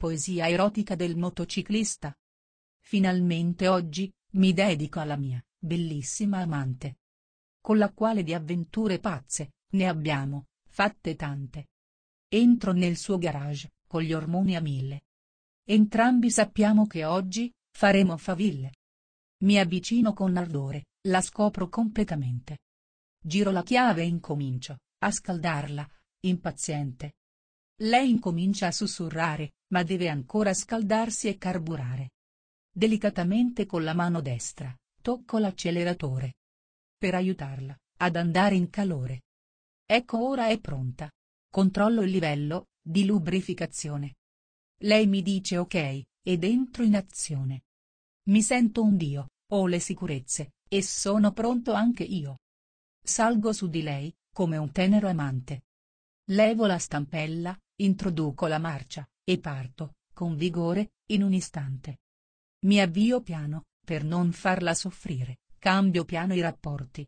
Poesia erotica del motociclista. Finalmente oggi, mi dedico alla mia, bellissima amante. Con la quale di avventure pazze, ne abbiamo, fatte tante. Entro nel suo garage, con gli ormoni a mille. Entrambi sappiamo che oggi, faremo faville. Mi avvicino con ardore, la scopro completamente. Giro la chiave e incomincio, a scaldarla, impaziente, lei incomincia a sussurrare, ma deve ancora scaldarsi e carburare. Delicatamente con la mano destra, tocco l'acceleratore. Per aiutarla, ad andare in calore. Ecco ora è pronta. Controllo il livello, di lubrificazione. Lei mi dice ok, ed entro in azione. Mi sento un dio, ho le sicurezze, e sono pronto anche io. Salgo su di lei, come un tenero amante. Levo la stampella, introduco la marcia, e parto, con vigore, in un istante. Mi avvio piano, per non farla soffrire, cambio piano i rapporti.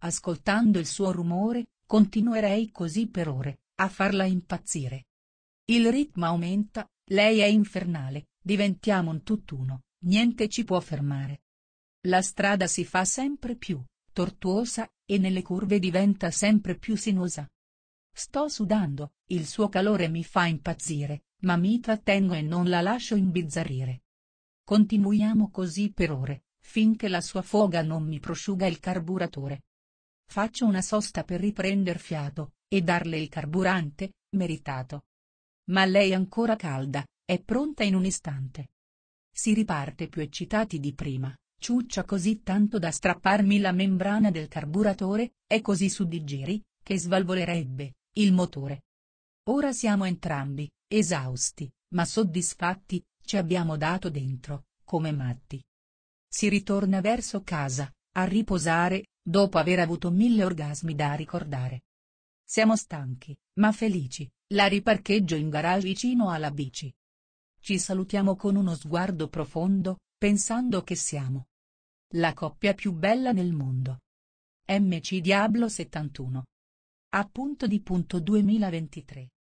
Ascoltando il suo rumore, continuerei così per ore, a farla impazzire. Il ritmo aumenta, lei è infernale, diventiamo un tutt'uno, niente ci può fermare. La strada si fa sempre più tortuosa, e nelle curve diventa sempre più sinuosa. Sto sudando, il suo calore mi fa impazzire, ma mi trattengo e non la lascio imbizzarrire. Continuiamo così per ore, finché la sua foga non mi prosciuga il carburatore. Faccio una sosta per riprender fiato, e darle il carburante, meritato. Ma lei è ancora calda, è pronta in un istante. Si riparte più eccitati di prima, ciuccia così tanto da strapparmi la membrana del carburatore, è così su di giri, che svalvolerebbe, il motore. Ora siamo entrambi, esausti, ma soddisfatti, ci abbiamo dato dentro, come matti. Si ritorna verso casa, a riposare, dopo aver avuto mille orgasmi da ricordare. Siamo stanchi, ma felici, la riparcheggio in garage vicino alla bici. Ci salutiamo con uno sguardo profondo, pensando che siamo la coppia più bella nel mondo. MC Diablo 71 Appunto di punto 2023.